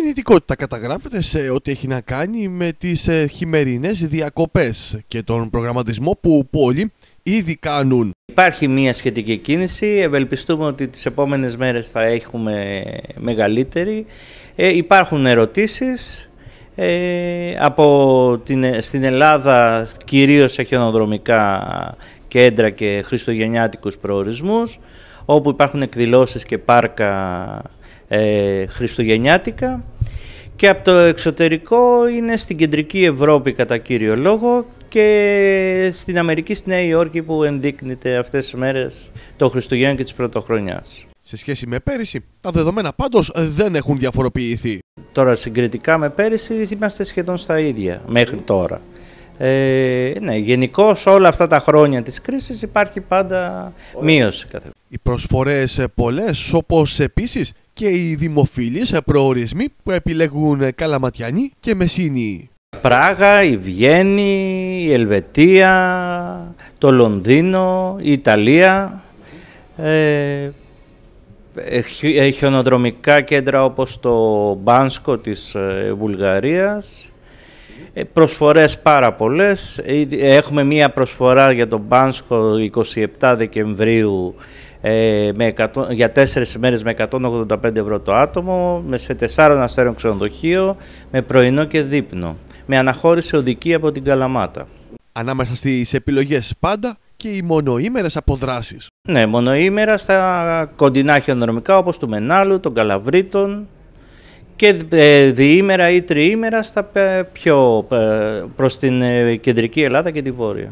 κινητικότητα καταγράφεται σε ό,τι έχει να κάνει με τις ε, χειμερινές διακοπές και τον προγραμματισμό που πολλοί ήδη κάνουν. Υπάρχει μια σχετική κίνηση, ευελπιστούμε ότι τις επόμενες μέρες θα έχουμε μεγαλύτερη. Ε, υπάρχουν ερωτήσεις, ε, από την, στην Ελλάδα κυρίως σε χιονοδρομικά κέντρα και χριστουγεννιάτικους προορισμούς, όπου υπάρχουν εκδηλώσεις και πάρκα ε, χριστουγεννιάτικα και από το εξωτερικό είναι στην κεντρική Ευρώπη κατά κύριο λόγο και στην Αμερική, στη Νέα Υόρκη που ενδείκνεται αυτές τις μέρες το Χριστουγέννων και της Πρωτοχρονιάς. Σε σχέση με πέρυσι, τα δεδομένα πάντως ε, δεν έχουν διαφοροποιηθεί. Τώρα συγκριτικά με πέρυσι είμαστε σχεδόν στα ίδια μέχρι τώρα. Ε, ναι, γενικώς όλα αυτά τα χρόνια της κρίσης υπάρχει πάντα μείωση. Οι προσφορές ε, πολλές όπως επίσης και οι δημοφίλεις ε, προορισμοί που επιλέγουν ε, Καλαματιανοί και Μεσίνοι. Πράγα, η Βιέννη, η Ελβετία, το Λονδίνο, η Ιταλία, ε, ε χιονοδρομικά κέντρα όπως το Μπάνσκο της Βουλγαρίας, ε, προσφορές πάρα πολλές. Ε, έχουμε μία προσφορά για τον Πάνσχο 27 Δεκεμβρίου ε, με 100, για τέσσερις ημέρες με 185 ευρώ το άτομο, με σε τεσσάρων αστέρων ξενοδοχείο, με πρωινό και δείπνο. Με αναχώρηση οδική από την Καλαμάτα. Ανάμεσα στις επιλογές πάντα και οι μονοήμερες αποδράσεις. Ναι, μονοήμερα στα κοντινά χιονοδρομικά όπως του Μενάλου, των Καλαβρίτων, και ε, διήμερα ή τριήμερα στα πιο ε, προς την ε, κεντρική Ελλάδα και τη Βόρεια.